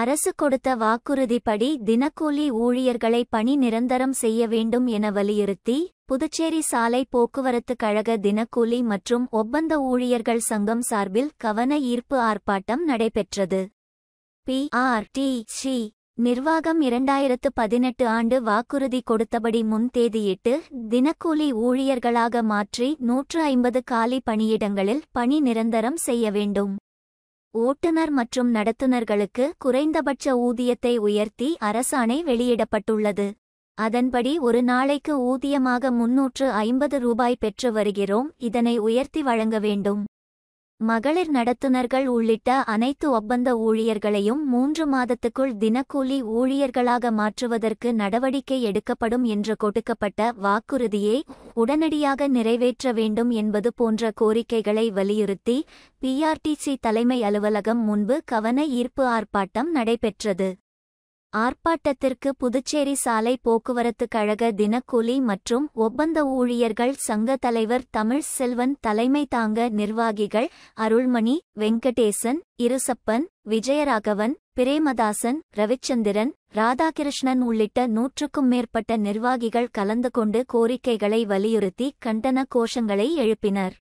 அரசு கொடுத்த வாக்குறுதிப்படி தினக்கூலி ஊழியர்களை பணி நிரந்தரம் செய்ய வேண்டும் என வலியுறுத்தி புதுச்சேரி சாலை போக்குவரத்து கழக தினக்கூலி மற்றும் ஒப்பந்த ஊழியர்கள் சங்கம் சார்பில் கவன ஈர்ப்பு ஆர்ப்பாட்டம் நடைபெற்றது பி ஆர் டி சி நிர்வாகம் இரண்டாயிரத்து பதினெட்டு ஆண்டு வாக்குறுதி கொடுத்தபடி முன் தேதியிட்டு தினக்கூலி ஊழியர்களாக மாற்றி நூற்று ஐம்பது காலி பணியிடங்களில் பணி நிரந்தரம் செய்ய வேண்டும் ஓட்டுநர் மற்றும் நடத்துனர்களுக்கு குறைந்தபட்ச ஊதியத்தை உயர்த்தி அரசாணை வெளியிடப்பட்டுள்ளது அதன்படி ஒரு நாளைக்கு ஊதியமாக முன்னூற்று ஐம்பது ரூபாய் பெற்று வருகிறோம் இதனை உயர்த்தி வழங்க வேண்டும் மகளிர் நடத்துனர்கள் உள்ளிட்ட அனைத்து ஒப்பந்த ஊழியர்களையும் மூன்று மாதத்துக்குள் தினக்கூலி ஊழியர்களாக மாற்றுவதற்கு நடவடிக்கை எடுக்கப்படும் என்று கொடுக்கப்பட்ட வாக்குறுதியை உடனடியாக நிறைவேற்ற வேண்டும் என்பது போன்ற கோரிக்கைகளை வலியுறுத்தி பிஆர்டிசி தலைமை அலுவலகம் முன்பு கவன ஈர்ப்பு ஆர்ப்பாட்டம் நடைபெற்றது ஆர்ப்பாட்டத்திற்கு புதுச்சேரி சாலை போக்குவரத்து கழக தினக்கூலி மற்றும் ஒப்பந்த ஊழியர்கள் சங்க தலைவர் தமிழ் செல்வன் தலைமை தாங்க நிர்வாகிகள் அருள்மணி வெங்கடேசன் இருசப்பன் விஜயராகவன் பிரேமதாசன் ரவிச்சந்திரன் ராதாகிருஷ்ணன் உள்ளிட்ட நூற்றுக்கும் மேற்பட்ட நிர்வாகிகள் கலந்து கொண்டு கோரிக்கைகளை வலியுறுத்தி கண்டன கோஷங்களை எழுப்பினர்